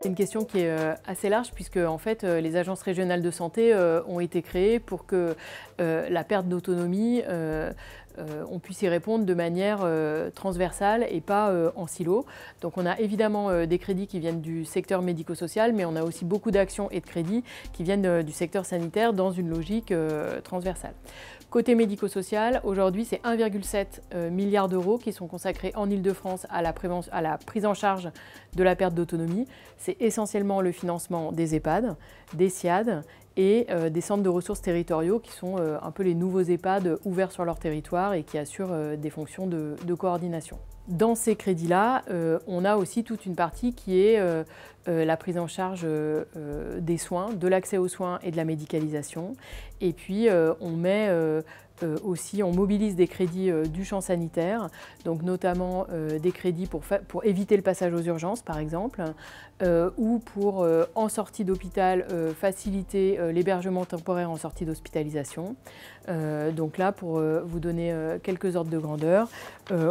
C'est une question qui est euh, assez large puisque en fait euh, les agences régionales de santé euh, ont été créées pour que la perte d'autonomie euh, on puisse y répondre de manière euh, transversale et pas euh, en silo. Donc on a évidemment des crédits qui viennent du secteur médico-social, mais on a aussi beaucoup d'actions et de crédits qui viennent du secteur sanitaire dans une logique transversale. Côté médico-social, aujourd'hui, c'est 1,7 milliard d'euros qui sont consacrés en Ile-de-France à, à, la prise en charge de la perte d'autonomie. C'est essentiellement le financement des EHPAD, des SIAD et euh, des centres de ressources territoriaux qui sont euh, un peu les nouveaux EHPAD ouverts sur leur territoire et qui assurent euh, des fonctions de coordination. Dans ces crédits-là, euh, on a aussi toute une partie qui est euh, euh, la prise en charge des soins, de l'accès aux soins et de la médicalisation. Et puis, on met aussi, on mobilise des crédits du champ sanitaire, donc notamment des crédits pour, pour, éviter le passage aux urgences, par exemple, ou pour, en sortie d'hôpital, faciliter l'hébergement temporaire en sortie d'hospitalisation. donc là, pour vous donner quelques ordres de grandeur,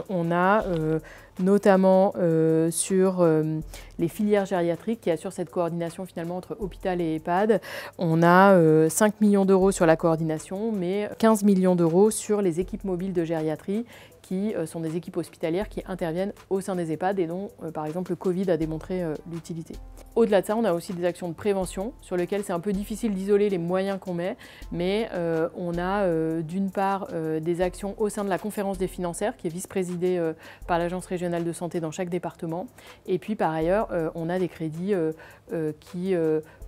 on a euh, notamment euh, sur euh, les filières gériatriques qui assurent cette coordination finalement entre hôpital et EHPAD. On a 5 millions d'euros sur la coordination, mais 15 millions d'euros sur les équipes mobiles de gériatrie qui euh, sont des équipes hospitalières qui interviennent au sein des EHPAD et dont, euh, par exemple, le Covid a démontré euh, l'utilité. Au-delà de ça, on a aussi des actions de prévention sur lesquelles c'est un peu difficile d'isoler les moyens qu'on met, mais on a d'une part des actions au sein de la conférence des financières qui est vice-présidée par l'agence régionale de santé dans chaque département, et puis par ailleurs, on a des crédits qui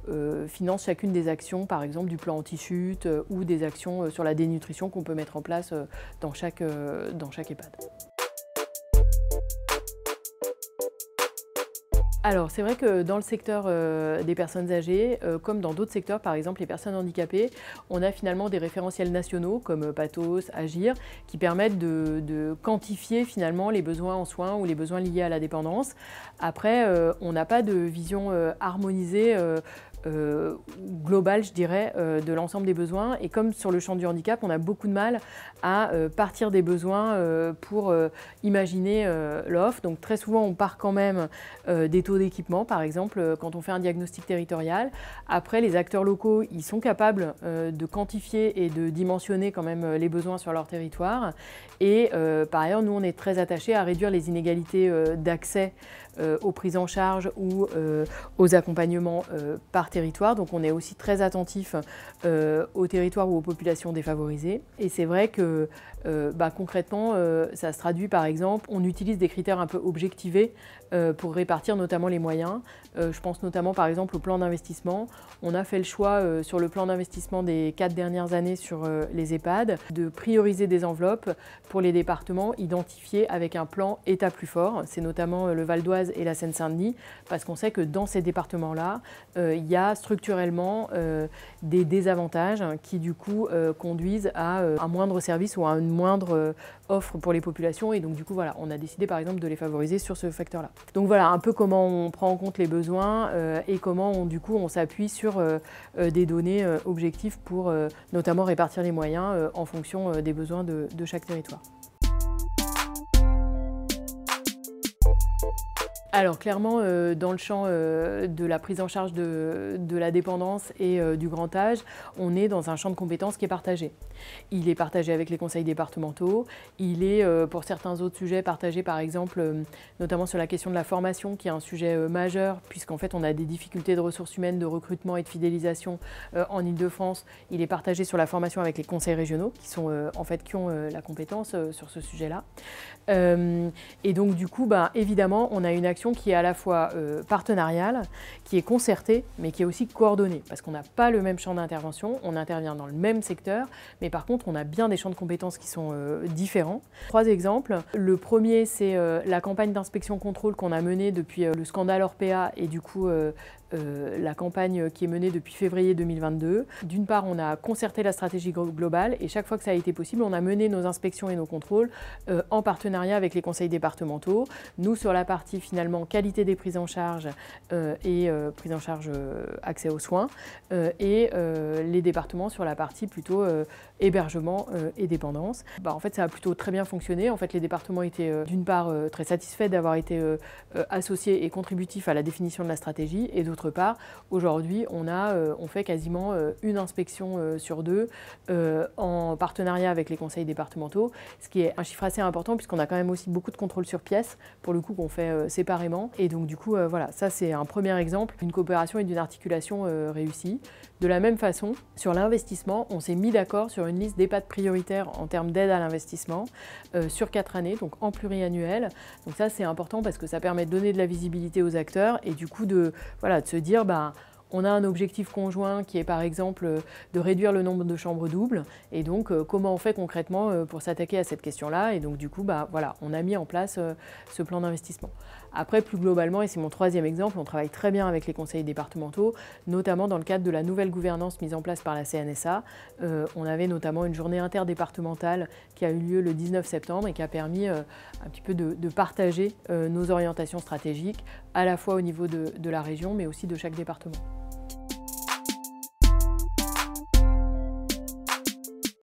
euh, finance chacune des actions, par exemple du plan anti-chute euh, ou des actions euh, sur la dénutrition qu'on peut mettre en place dans chaque, dans chaque EHPAD. Alors, c'est vrai que dans le secteur des personnes âgées, comme dans d'autres secteurs, par exemple les personnes handicapées, on a finalement des référentiels nationaux comme Pathos, Agir, qui permettent de, quantifier finalement les besoins en soins ou les besoins liés à la dépendance. Après, on n'a pas de vision harmonisée euh, global, je dirais, euh, de l'ensemble des besoins. Et comme sur le champ du handicap, on a beaucoup de mal à euh, partir des besoins pour imaginer l'offre. Donc très souvent, on part quand même des taux d'équipement, par exemple, quand on fait un diagnostic territorial. Après, les acteurs locaux, ils sont capables de quantifier et de dimensionner quand même les besoins sur leur territoire. Et par ailleurs, nous, on est très attachés à réduire les inégalités d'accès euh, aux prises en charge ou euh, aux accompagnements euh, par territoire. Donc on est aussi très attentif aux territoires ou aux populations défavorisées. Et c'est vrai que bah, concrètement, ça se traduit par exemple, on utilise des critères un peu objectivés pour répartir notamment les moyens. je pense notamment par exemple au plan d'investissement. On a fait le choix sur le plan d'investissement des quatre dernières années sur les EHPAD de prioriser des enveloppes pour les départements identifiés avec un plan État plus fort. C'est notamment le Val d'Oise et la Seine-Saint-Denis, parce qu'on sait que dans ces départements-là, euh, il y a structurellement euh, des désavantages hein, qui du coup euh, conduisent à un moindre service ou à une moindre offre pour les populations. Et donc du coup, voilà, on a décidé par exemple de les favoriser sur ce facteur-là. Donc voilà un peu comment on prend en compte les besoins et comment du coup on s'appuie sur des données objectives pour notamment répartir les moyens en fonction des besoins de chaque territoire. alors clairement, euh, dans le champ euh, de la prise en charge de, la dépendance et euh, du grand âge, on est dans un champ de compétences qui est partagé. Il est partagé avec les conseils départementaux, il est pour certains autres sujets partagé par exemple notamment sur la question de la formation qui est un sujet majeur puisqu'en fait on a des difficultés de ressources humaines, de recrutement et de fidélisation en Ile-de-France. Il est partagé sur la formation avec les conseils régionaux qui sont en fait qui ont la compétence sur ce sujet-là. et donc du coup, ben, évidemment, on a une action qui est à la fois euh, partenariale, qui est concertée, mais qui est aussi coordonnée, parce qu'on n'a pas le même champ d'intervention, on intervient dans le même secteur, mais par contre, on a bien des champs de compétences qui sont euh, différents. Trois exemples. Le premier, c'est euh, la campagne d'inspection-contrôle qu'on a menée depuis le scandale Orpea et du coup euh, la campagne qui est menée depuis février 2022. D'une part, on a concerté la stratégie globale et chaque fois que ça a été possible, on a mené nos inspections et nos contrôles euh, en partenariat avec les conseils départementaux. Nous, sur la partie finalement qualité des prises en charge euh, et prise en charge accès aux soins et les départements sur la partie plutôt hébergement et dépendance. Bah, en fait, ça a plutôt très bien fonctionné. En fait, les départements étaient d'une part très satisfaits d'avoir été associés et contributifs à la définition de la stratégie et d'autre part, aujourd'hui, on, a, euh, on fait quasiment euh, une inspection euh, sur deux en partenariat avec les conseils départementaux, ce qui est un chiffre assez important puisqu'on a quand même aussi beaucoup de contrôles sur pièces, pour le coup, qu'on fait séparément. Et donc, du coup, voilà, ça, c'est un premier exemple d'une coopération et d'une articulation réussie. De la même façon, sur l'investissement, on s'est mis d'accord sur une liste d'EHPAD prioritaires en termes d'aide à l'investissement sur quatre années, donc en pluriannuel. Donc ça, c'est important parce que ça permet de donner de la visibilité aux acteurs et du coup de, voilà, de se dire, bah, on a un objectif conjoint qui est par exemple euh, de réduire le nombre de chambres doubles. Et donc, euh, comment on fait concrètement euh, pour s'attaquer à cette question-là Et donc, du coup, bah, voilà, on a mis en place ce plan d'investissement. Après, plus globalement, et c'est mon troisième exemple, on travaille très bien avec les conseils départementaux, notamment dans le cadre de la nouvelle gouvernance mise en place par la CNSA. Euh, on avait notamment une journée interdépartementale qui a eu lieu le 19 septembre et qui a permis euh, un petit peu de, partager euh, nos orientations stratégiques, à la fois au niveau de la région, mais aussi de chaque département.